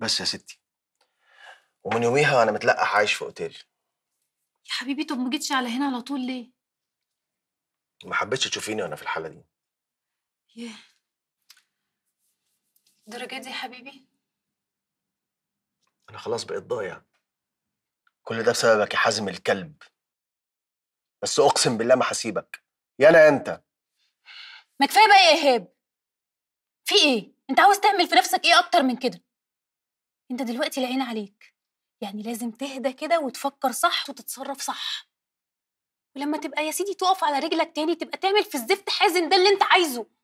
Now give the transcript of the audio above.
بس يا ستي ومن يوميها وانا متلقح عايش في اوتيل يا حبيبي طب ما جيتش على هنا على طول ليه ما حبيتش تشوفيني وانا في الحاله دي ياه الدرجه دي يا حبيبي انا خلاص بقيت ضايع كل ده بسببك يا حازم الكلب بس اقسم بالله ما هسيبك يا انا انت ما كفايه بقى يا ايهاب في ايه انت عاوز تعمل في نفسك ايه اكتر من كده انت دلوقتي العين عليك يعني لازم تهدى كده وتفكر صح وتتصرف صح ولما تبقى يا سيدي تقف على رجلك تاني تبقى تعمل في الزفت حازم ده اللي انت عايزه